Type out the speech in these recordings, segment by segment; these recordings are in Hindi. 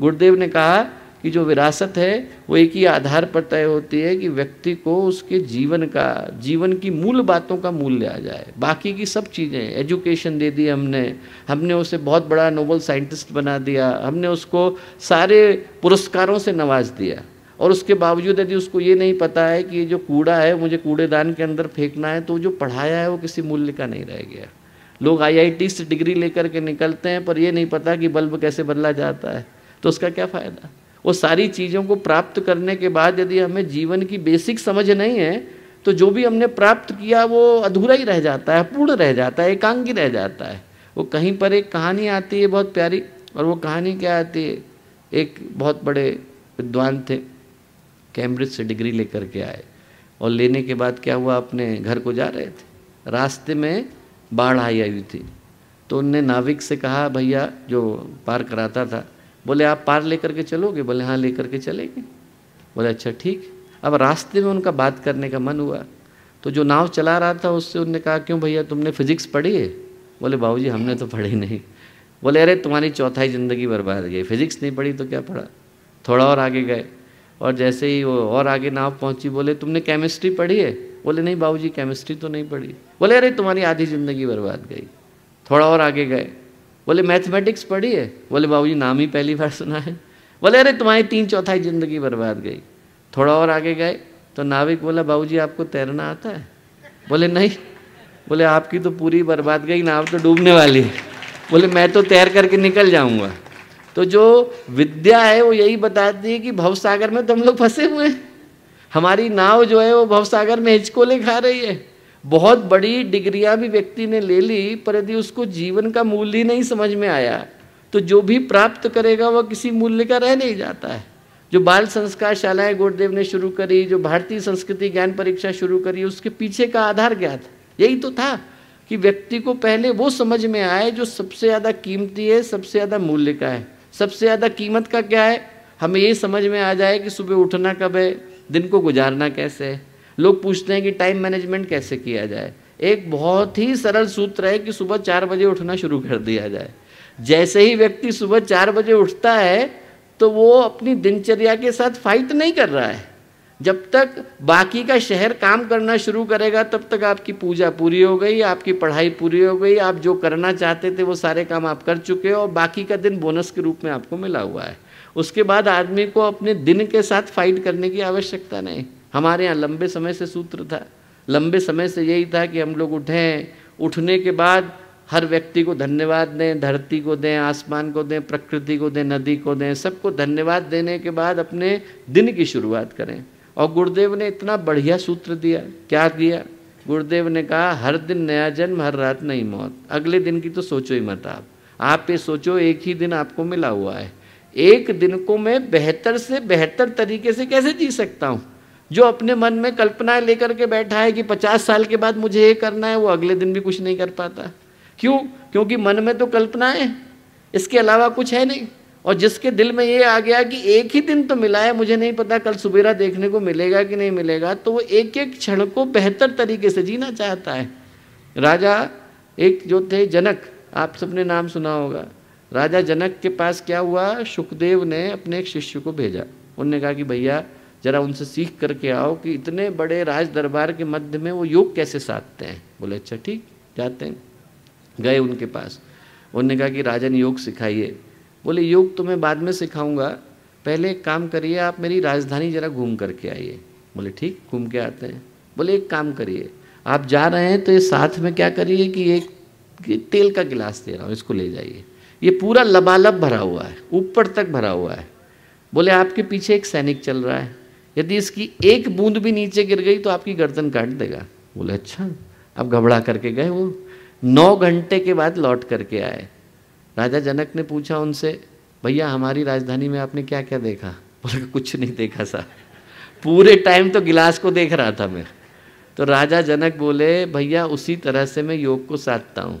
गुरुदेव ने कहा कि जो विरासत है वो एक ही आधार पर तय होती है कि व्यक्ति को उसके जीवन का जीवन की मूल बातों का मूल्य आ जाए बाकी की सब चीज़ें एजुकेशन दे दी हमने हमने उसे बहुत बड़ा नोबल साइंटिस्ट बना दिया हमने उसको सारे पुरस्कारों से नवाज दिया और उसके बावजूद यदि उसको ये नहीं पता है कि ये जो कूड़ा है मुझे कूड़ेदान के अंदर फेंकना है तो जो पढ़ाया है वो किसी मूल्य का नहीं रह गया लोग आईआईटी से डिग्री लेकर के निकलते हैं पर ये नहीं पता कि बल्ब कैसे बदला जाता है तो उसका क्या फ़ायदा वो सारी चीज़ों को प्राप्त करने के बाद यदि हमें जीवन की बेसिक समझ नहीं है तो जो भी हमने प्राप्त किया वो अधूरा ही रह जाता है पूर्ण रह जाता है एकांगी रह जाता है वो कहीं पर एक कहानी आती है बहुत प्यारी और वो कहानी क्या आती है एक बहुत बड़े विद्वान थे कैम्ब्रिज से डिग्री लेकर के आए और लेने के बाद क्या हुआ अपने घर को जा रहे थे रास्ते में बाढ़ आई आई हुई थी तो उनने नाविक से कहा भैया जो पार कराता था बोले आप पार लेकर के चलोगे बोले हाँ लेकर के चलेंगे बोले अच्छा ठीक अब रास्ते में उनका बात करने का मन हुआ तो जो नाव चला रहा था उससे उनने कहा क्यों भैया तुमने फिजिक्स पढ़ी है बोले बाबू जी हमने तो पढ़ी नहीं बोले अरे तुम्हारी चौथाई ज़िंदगी बर्बाद गई फिजिक्स नहीं पढ़ी तो क्या पढ़ा थोड़ा और आगे गए और जैसे ही वो और आगे नाव पहुंची बोले तुमने केमिस्ट्री पढ़ी है बोले नहीं बाबूजी केमिस्ट्री तो नहीं पढ़ी बोले अरे तुम्हारी आधी ज़िंदगी बर्बाद गई थोड़ा और आगे गए बोले मैथमेटिक्स पढ़ी है बोले बाबू नाम ही पहली बार सुना है बोले अरे तुम्हारी तीन चौथाई जिंदगी बर्बाद गई थोड़ा और आगे गए तो नाविक बोला बाबूजी आपको तैरना आता है बोले नहीं बोले आपकी तो पूरी बर्बाद गई नाव तो डूबने वाली है बोले मैं तो तैर करके निकल जाऊंगा तो जो विद्या है वो यही बताती है कि भवसागर में तो हम लोग फंसे हुए हैं हमारी नाव जो है वो भवसागर में हिचकोले खा रही है बहुत बड़ी डिग्रियां भी व्यक्ति ने ले ली पर यदि उसको जीवन का मूल्य ही नहीं समझ में आया तो जो भी प्राप्त करेगा वह किसी मूल्य का रह नहीं जाता है जो बाल संस्कार शालाएं गुरुदेव ने शुरू करी जो भारतीय संस्कृति ज्ञान परीक्षा शुरू करी उसके पीछे का आधार क्या था यही तो था कि व्यक्ति को पहले वो समझ में आए जो सबसे ज़्यादा कीमती है सबसे ज़्यादा मूल्य का है सबसे ज़्यादा कीमत का क्या है हमें ये समझ में आ जाए कि सुबह उठना कब है दिन को गुजारना कैसे है लोग पूछते हैं कि टाइम मैनेजमेंट कैसे किया जाए एक बहुत ही सरल सूत्र है कि सुबह चार बजे उठना शुरू कर दिया जाए जैसे ही व्यक्ति सुबह चार बजे उठता है तो वो अपनी दिनचर्या के साथ फाइट नहीं कर रहा है जब तक बाकी का शहर काम करना शुरू करेगा तब तक आपकी पूजा पूरी हो गई आपकी पढ़ाई पूरी हो गई आप जो करना चाहते थे वो सारे काम आप कर चुके हो और बाकी का दिन बोनस के रूप में आपको मिला हुआ है उसके बाद आदमी को अपने दिन के साथ फाइट करने की आवश्यकता नहीं हमारे यहाँ लंबे समय से सूत्र था लंबे समय से यही था कि हम लोग उठें उठने के बाद हर व्यक्ति को धन्यवाद दें धरती को दें आसमान को दें प्रकृति को दें नदी को दें सबको धन्यवाद देने के बाद अपने दिन की शुरुआत करें और गुरुदेव ने इतना बढ़िया सूत्र दिया क्या दिया गुरुदेव ने कहा हर दिन नया जन्म हर रात नई मौत अगले दिन की तो सोचो ही मत आप आप ये सोचो एक ही दिन आपको मिला हुआ है एक दिन को मैं बेहतर से बेहतर तरीके से कैसे जी सकता हूँ जो अपने मन में कल्पनाएं लेकर के बैठा है कि पचास साल के बाद मुझे ये करना है वो अगले दिन भी कुछ नहीं कर पाता क्यों क्योंकि मन में तो कल्पनाएं इसके अलावा कुछ है नहीं और जिसके दिल में ये आ गया कि एक ही दिन तो मिला है मुझे नहीं पता कल सुबेरा देखने को मिलेगा कि नहीं मिलेगा तो वो एक एक क्षण को बेहतर तरीके से जीना चाहता है राजा एक जो थे जनक आप सबने नाम सुना होगा राजा जनक के पास क्या हुआ सुखदेव ने अपने एक शिष्य को भेजा उनने कहा कि भैया जरा उनसे सीख करके आओ कि इतने बड़े राज दरबार के मध्य में वो योग कैसे साधते हैं बोले अच्छा ठीक जाते हैं गए उनके पास उन्होंने कहा कि राजन योग सिखाइए बोले योग तो मैं बाद में सिखाऊंगा पहले एक काम करिए आप मेरी राजधानी जरा घूम करके आइए बोले ठीक घूम के आते हैं बोले एक काम करिए आप जा रहे हैं तो ये साथ में क्या करिए कि एक कि तेल का गिलास दे रहा हूँ इसको ले जाइए ये पूरा लबालब भरा हुआ है ऊपर तक भरा हुआ है बोले आपके पीछे एक सैनिक चल रहा है यदि इसकी एक बूंद भी नीचे गिर गई तो आपकी गर्दन काट देगा बोले अच्छा अब घबरा करके गए वो नौ घंटे के बाद लौट करके आए राजा जनक ने पूछा उनसे भैया हमारी राजधानी में आपने क्या क्या देखा बोले कुछ नहीं देखा सा पूरे टाइम तो गिलास को देख रहा था मैं तो राजा जनक बोले भैया उसी तरह से मैं योग को साधता हूँ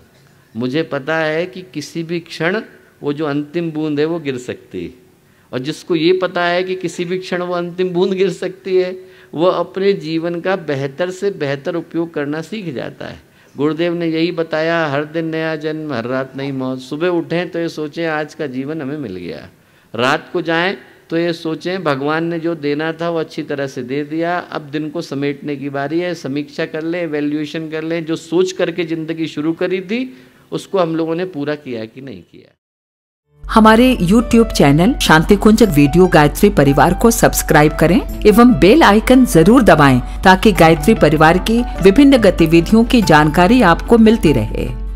मुझे पता है कि किसी भी क्षण वो जो अंतिम बूंद है वो गिर सकती है और जिसको ये पता है कि किसी भी क्षण वो अंतिम बूंद गिर सकती है वह अपने जीवन का बेहतर से बेहतर उपयोग करना सीख जाता है गुरुदेव ने यही बताया हर दिन नया जन्म हर रात नई मौत सुबह उठें तो ये सोचें आज का जीवन हमें मिल गया रात को जाएं तो ये सोचें भगवान ने जो देना था वो अच्छी तरह से दे दिया अब दिन को समेटने की बारी है समीक्षा कर लें वैल्यूएशन कर लें जो सोच करके ज़िंदगी शुरू करी थी उसको हम लोगों ने पूरा किया कि नहीं किया हमारे YouTube channel Shanti Kunj video Gayatri Parivar को सब्सक्राइब करें एवं बेल आइकन जरूर दबाएं ताकि गायत्री परिवार की विभिन्न गतिविधियों की जानकारी आपको मिलती रहे